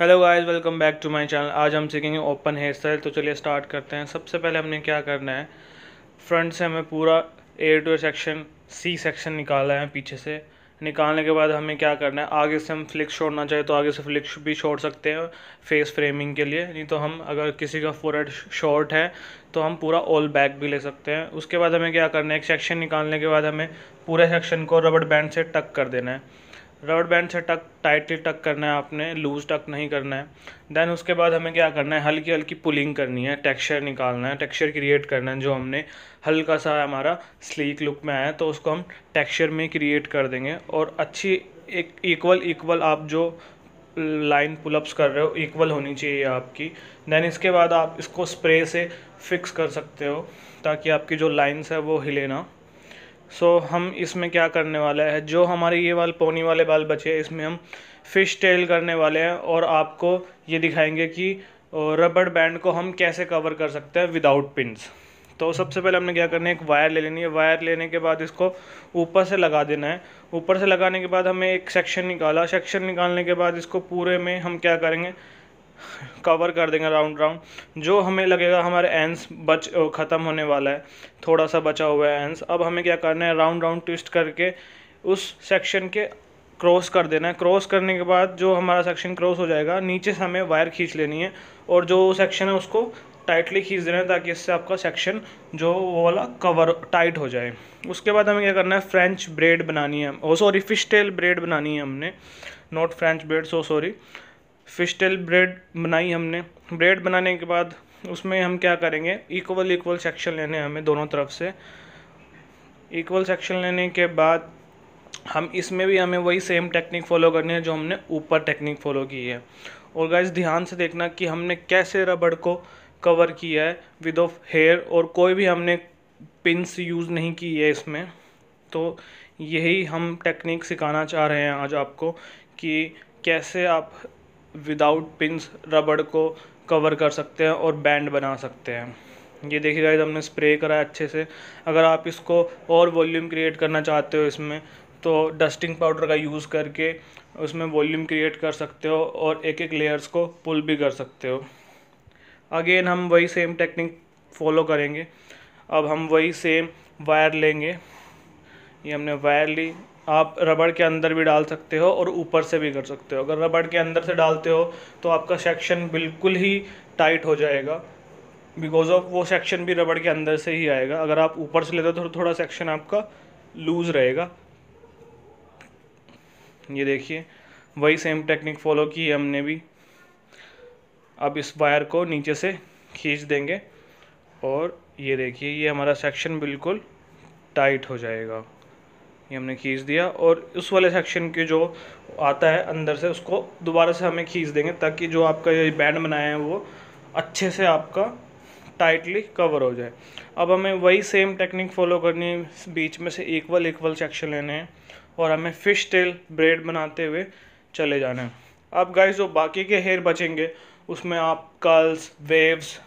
hello guys welcome back to my channel आज हम सीखेंगे ओपन हेयर स्टाइल तो चलिए स्टार्ट करते हैं सबसे पहले हमने क्या करना है फ्रंट से हमें पूरा A two section C section निकाला है पीछे से निकालने के बाद हमें क्या करना है आगे से हम फ्लिक्स छोड़ना चाहे तो आगे से फ्लिक्स भी छोड़ सकते हैं फेस फ्रेमिंग के लिए नहीं तो हम अगर किसी का फोरहेड शॉर्ट है तो हम पूरा ऑल बैक भी ले सकते हैं उसके बाद हमें क्या करना है एक सेक्शन निकालने के बाद हमें पूरे सेक्शन को रबड़ बैंड से टक कर देना है रबड़ बैंड से टक टाइटली टक करना है आपने लूज़ टक नहीं करना है दैन उसके बाद हमें क्या करना है हल्की हल्की पुलिंग करनी है टेक्सचर निकालना है टेक्सचर क्रिएट करना है जो हमने हल्का सा हमारा स्लीक लुक में आया तो उसको हम टेक्सचर में क्रिएट कर देंगे और अच्छी एक इक्वल इक्वल आप जो लाइन पुलअप्स कर रहे हो इक्वल होनी चाहिए आपकी दैन इसके बाद आप इसको स्प्रे से फिक्स कर सकते हो ताकि आपकी जो लाइन्स है वो हिले ना सो so, हम इसमें क्या करने वाला है जो हमारे ये बाल पोनी वाले बाल बचे हैं इसमें हम फिश टेल करने वाले हैं और आपको ये दिखाएंगे कि रबड़ बैंड को हम कैसे कवर कर सकते हैं विदाउट पिंस तो सबसे पहले हमने क्या करना है एक वायर ले लेनी है वायर लेने के बाद इसको ऊपर से लगा देना है ऊपर से लगाने के बाद हमें एक सेक्शन निकाला सेक्शन निकालने के बाद इसको पूरे में हम क्या करेंगे कवर कर देंगे राउंड राउंड जो हमें लगेगा हमारे एंस बच ख़त्म होने वाला है थोड़ा सा बचा हुआ है एंस अब हमें क्या करना है राउंड राउंड ट्विस्ट करके उस सेक्शन के क्रॉस कर देना है क्रॉस करने के बाद जो हमारा सेक्शन क्रॉस हो जाएगा नीचे से हमें वायर खींच लेनी है और जो सेक्शन है उसको टाइटली खींच देना है ताकि इससे आपका सेक्शन जो वो वाला कवर टाइट हो जाए उसके बाद हमें क्या करना है फ्रेंच ब्रेड बनानी है oh sorry fish tail bread बनानी है हमने not French bread so sorry tail bread बनाई हमने ब्रेड बनाने के बाद उसमें हम क्या करेंगे इक्वल इक्वल सेक्शन लेने हमें दोनों तरफ से इक्वल सेक्शन लेने के बाद हम इसमें भी हमें वही सेम टेक्निक फॉलो करनी है जो हमने ऊपर टेक्निक फॉलो की है और गाइज ध्यान से देखना कि हमने कैसे रबड़ को कवर किया है विद ऑफ हेयर और कोई भी हमने पिंस यूज़ नहीं की है इसमें तो यही हम टेक्निक सिखाना चाह रहे हैं आज आपको कि कैसे आप विदाउट पिंस रबड़ को कवर कर सकते हैं और बैंड बना सकते हैं ये देखिए गाइज हमने स्प्रे करा अच्छे से अगर आप इसको और वॉल्यूम क्रिएट करना चाहते हो इसमें तो डस्टिंग पाउडर का यूज़ करके उसमें वॉल्यूम क्रिएट कर सकते हो और एक एक लेयर्स को पुल भी कर सकते हो अगेन हम वही सेम टेक्निक फॉलो करेंगे अब हम वही सेम वायर लेंगे ये हमने वायर ली आप रबड़ के अंदर भी डाल सकते हो और ऊपर से भी कर सकते हो अगर रबड़ के अंदर से डालते हो तो आपका सेक्शन बिल्कुल ही टाइट हो जाएगा बिकॉज ऑफ वो सेक्शन भी रबड़ के अंदर से ही आएगा अगर आप ऊपर से लेते हो तो थोड़ा सेक्शन आपका लूज़ रहेगा ये देखिए वही सेम टेक्निक फॉलो की है हमने भी अब इस वायर को नीचे से खींच देंगे और ये देखिए ये हमारा सेक्शन बिल्कुल टाइट हो जाएगा ये हमने खींच दिया और उस वाले सेक्शन के जो आता है अंदर से उसको दोबारा से हमें खींच देंगे ताकि जो आपका ये बैंड बनाया है वो अच्छे से आपका टाइटली कवर हो जाए अब हमें वही सेम टेक्निक फॉलो करनी है बीच में से इक्वल इक्वल सेक्शन लेने हैं और हमें फ़िश टेल ब्रेड बनाते हुए चले जाना है अब गाइस जो बाकी के हेयर बचेंगे उसमें आप कर्ल्स वेव्स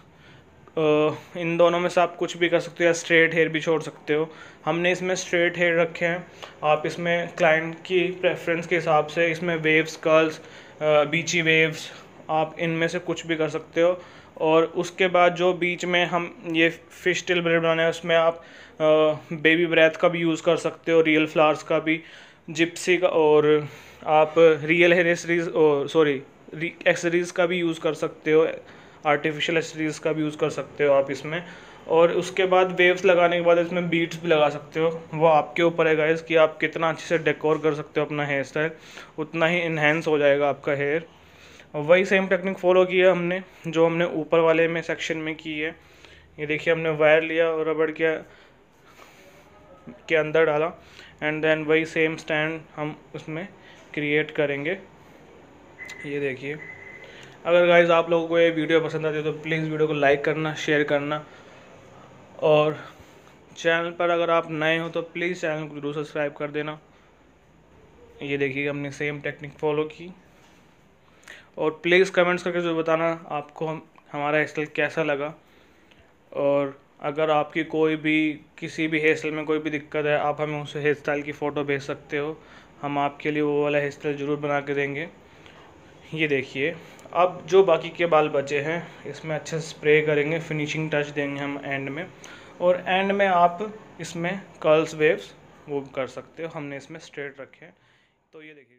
इन दोनों में से आप कुछ भी कर सकते हो या स्ट्रेट हेयर भी छोड़ सकते हो हमने इसमें स्ट्रेट हेयर रखे हैं आप इसमें क्लाइंट की प्रेफरेंस के हिसाब से इसमें वेव्स कर्ल्स बीची वेव्स आप इनमें से कुछ भी कर सकते हो और उसके बाद जो बीच में हम ये फिश टिल ब्रेड बनाने हैं उसमें आप बेबी ब्रेथ का भी यूज़ कर सकते हो रियल फ्लावर्स का भी जिप्सी का और आप real hair accessories sorry accessories का भी यूज़ कर सकते हो आर्टिफिशियल एसडीज का भी यूज़ कर सकते हो आप इसमें और उसके बाद वेव्स लगाने के बाद इसमें बीट्स भी लगा सकते हो वो आपके ऊपर है गाइज कि आप कितना अच्छे से डेकोर कर सकते हो अपना हेयर स्टाइल उतना ही इन्हेंस हो जाएगा आपका हेयर वही सेम टेक्निक फॉलो किया हमने जो हमने ऊपर वाले में सेक्शन में की है ये देखिए हमने वायर लिया और रबड़ के के अंदर डाला एंड देन वही सेम स्टैंड हम उसमें क्रिएट करेंगे ये देखिए अगर गाइज आप लोगों को ये वीडियो पसंद आती है तो प्लीज़ वीडियो को लाइक करना शेयर करना और चैनल पर अगर आप नए हो तो प्लीज़ चैनल को जरूर सब्सक्राइब कर देना ये देखिए हमने सेम टेक्निक फॉलो की और प्लीज़ कमेंट्स करके जो बताना आपको हम हमारा हेयर स्टाइल कैसा लगा और अगर आपकी कोई भी किसी भी हेयर स्टाइल में कोई भी दिक्कत है आप हमें उस हेयर स्टाइल की फ़ोटो भेज सकते हो हम आपके लिए वो वाला हेयर स्टाइल ज़रूर बना के देंगे ये देखिए अब जो बाकी के बाल बचे हैं इसमें अच्छे से स्प्रे करेंगे फिनिशिंग टच देंगे हम एंड में और एंड में आप इसमें कर्ल्स वेव्स वो कर सकते हो हमने इसमें स्ट्रेट रखे हैं तो ये देखिए